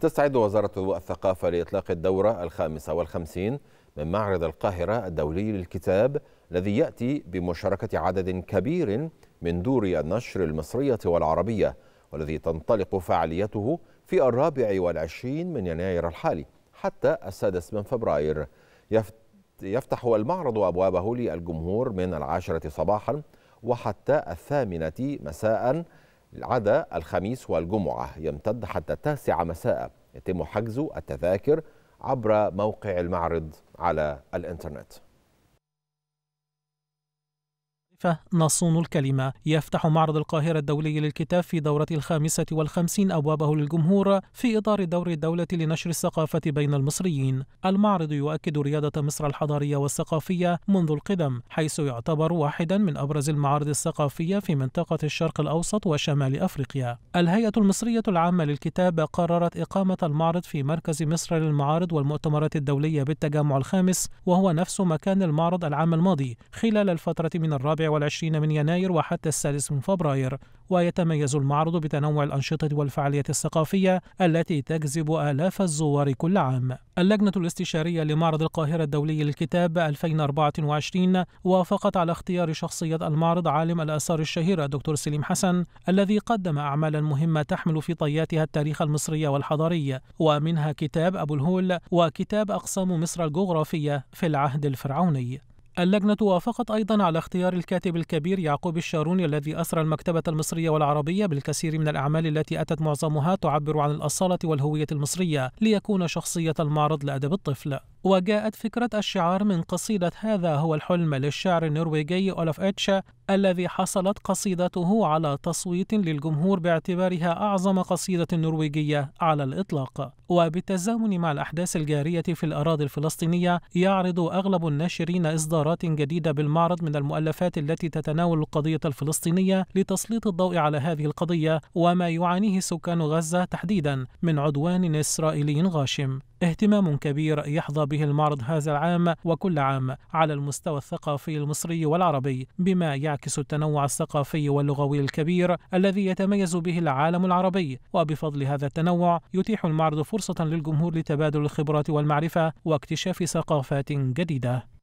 تستعد وزارة الثقافة لإطلاق الدورة الخامسة والخمسين من معرض القاهرة الدولي للكتاب الذي يأتي بمشاركة عدد كبير من دور النشر المصرية والعربية والذي تنطلق فعاليته في الرابع والعشرين من يناير الحالي حتى السادس من فبراير يفتح المعرض أبوابه للجمهور من العاشرة صباحا وحتى الثامنة مساء عدا الخميس والجمعة يمتد حتى التاسعة مساء يتم حجز التذاكر عبر موقع المعرض على الإنترنت نصون الكلمة يفتح معرض القاهرة الدولي للكتاب في دورة الخامسة والخمسين أبوابه للجمهور في إطار دور الدولة لنشر الثقافة بين المصريين المعرض يؤكد ريادة مصر الحضارية والثقافية منذ القدم حيث يعتبر واحدا من أبرز المعارض الثقافية في منطقة الشرق الأوسط وشمال أفريقيا الهيئة المصرية العامة للكتاب قررت إقامة المعرض في مركز مصر للمعارض والمؤتمرات الدولية بالتجمع الخامس وهو نفس مكان المعرض العام الماضي خلال الفترة من الرابع والعشرين من يناير وحتى السادس من فبراير ويتميز المعرض بتنوع الأنشطة والفعالية الثقافية التي تجذب آلاف الزوار كل عام اللجنة الاستشارية لمعرض القاهرة الدولي للكتاب 2024 وافقت على اختيار شخصية المعرض عالم الآثار الشهيرة الدكتور سليم حسن الذي قدم أعمالا مهمة تحمل في طياتها التاريخ المصري والحضاري ومنها كتاب أبو الهول وكتاب أقسام مصر الجغرافية في العهد الفرعوني اللجنة وافقت أيضا على اختيار الكاتب الكبير يعقوب الشاروني الذي أسرى المكتبة المصرية والعربية بالكثير من الأعمال التي أتت معظمها تعبر عن الأصالة والهوية المصرية ليكون شخصية المعرض لأدب الطفل وجاءت فكرة الشعار من قصيدة هذا هو الحلم للشاعر النرويجي أولف إتشا الذي حصلت قصيدته على تصويت للجمهور باعتبارها أعظم قصيدة نرويجية على الإطلاق وبالتزامن مع الأحداث الجارية في الأراضي الفلسطينية يعرض أغلب الناشرين إصدارات جديدة بالمعرض من المؤلفات التي تتناول القضية الفلسطينية لتسليط الضوء على هذه القضية وما يعانيه سكان غزة تحديدا من عدوان إسرائيلي غاشم اهتمام كبير يحظى به المعرض هذا العام وكل عام على المستوى الثقافي المصري والعربي بما يعكس التنوع الثقافي واللغوي الكبير الذي يتميز به العالم العربي وبفضل هذا التنوع يتيح المعرض فرصة للجمهور لتبادل الخبرات والمعرفة واكتشاف ثقافات جديدة